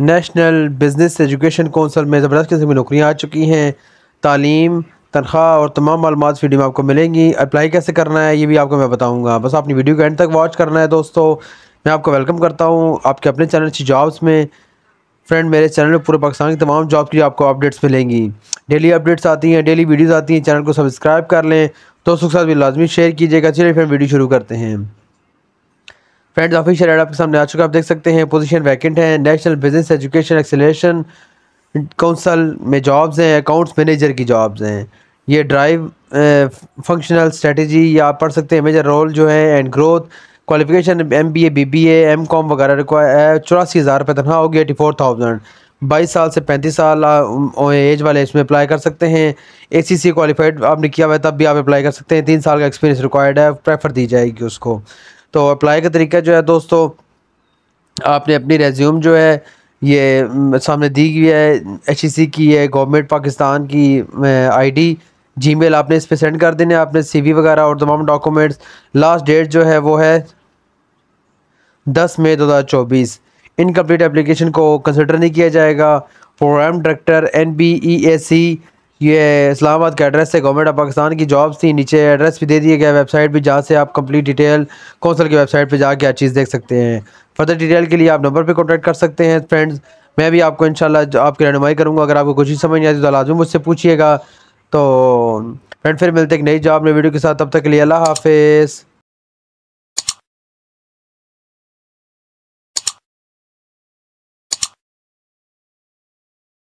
national business education council में ज़बरदस्त किस्म की नौकरियाँ आ चुकी हैं तालीम तनख्वाह और तमाम मालूम वीडियो में आपको मिलेंगी अप्लाई कैसे करना है ये भी आपको मैं बताऊँगा बस आपने वीडियो के एंड तक वॉच करना है दोस्तों मैं आपको वेलकम करता हूँ आपके अपने चैनल अच्छी जॉब्स में फ्रेंड मेरे चैनल में पूरे पाकिस्तान की तमाम जॉब की आपको अपडेट्स मिलेंगी डेली अपडेट्स आती हैं डेली वीडियोज़ आती हैं चैनल को सब्सक्राइब कर लें दोस्तों के साथ भी लाजमी शेयर कीजिएगा चलिए फ्रेंड वीडियो शुरू करते हैं फ्रेंड्स ऑफिशियल एड आपके सामने आ चुका आप देख सकते हैं पोजीशन वैकेंट है national business education acceleration council में जॉब्स हैं अकाउंट्स मैनेजर की जॉब्स हैं ये ड्राइव फंक्शनल स्ट्रेटजी या आप पढ़ सकते हैं मेजर रोल जो है and growth qualification M B A B B M com वगैरह रिक्वायर eh, चौरासी हज़ार रुपये तनख्वाह होगी एटी फोर थाउजेंड बाईस साल से पैंतीस साल एज वाले इसमें अप्लाई कर सकते हैं ए सी सी क्वालिफाइड आपने किया हुआ है तब भी आप अप्लाई कर सकते हैं तीन साल का एक्सपीरियंस रिक्वायर्ड है प्रेफर दी जाएगी उसको तो अप्लाई का तरीका जो है दोस्तों आपने अपनी रेज्यूम जो है ये सामने दी गई है एच e की है गवर्नमेंट पाकिस्तान की आईडी जीमेल आपने इस पर सेंड कर देने आपने सीवी वगैरह और तमाम डॉक्यूमेंट्स लास्ट डेट जो है वो है दस मई दो हज़ार चौबीस इनकम्प्लीट एप्लीकेशन को कंसिडर नहीं किया जाएगा program director N B E A C ये इस्लामाबाद के एड्रेस से गवर्नमेंट ऑफ पाकिस्तान की जॉब्स थी नीचे एड्रेस भी दे दिया गया वेबसाइट भी जहाँ से आप कंप्लीट डिटेल कौंसल की वेबसाइट पर जाके हर चीज़ देख सकते हैं फर्दर डिटेल के लिए आप नंबर पर कॉन्टैक्ट कर सकते हैं फ्रेंड्स मैं भी आपको इंशाल्लाह आपकी रहनमाई करूँगा अगर आपको कुछ ही समझ नहीं आती तो लाजम मुझसे पूछिएगा तो फ्रेंड फिर मिलते एक नई जॉब नई वीडियो के साथ तब तक के लिए अल्लाह हाफिज़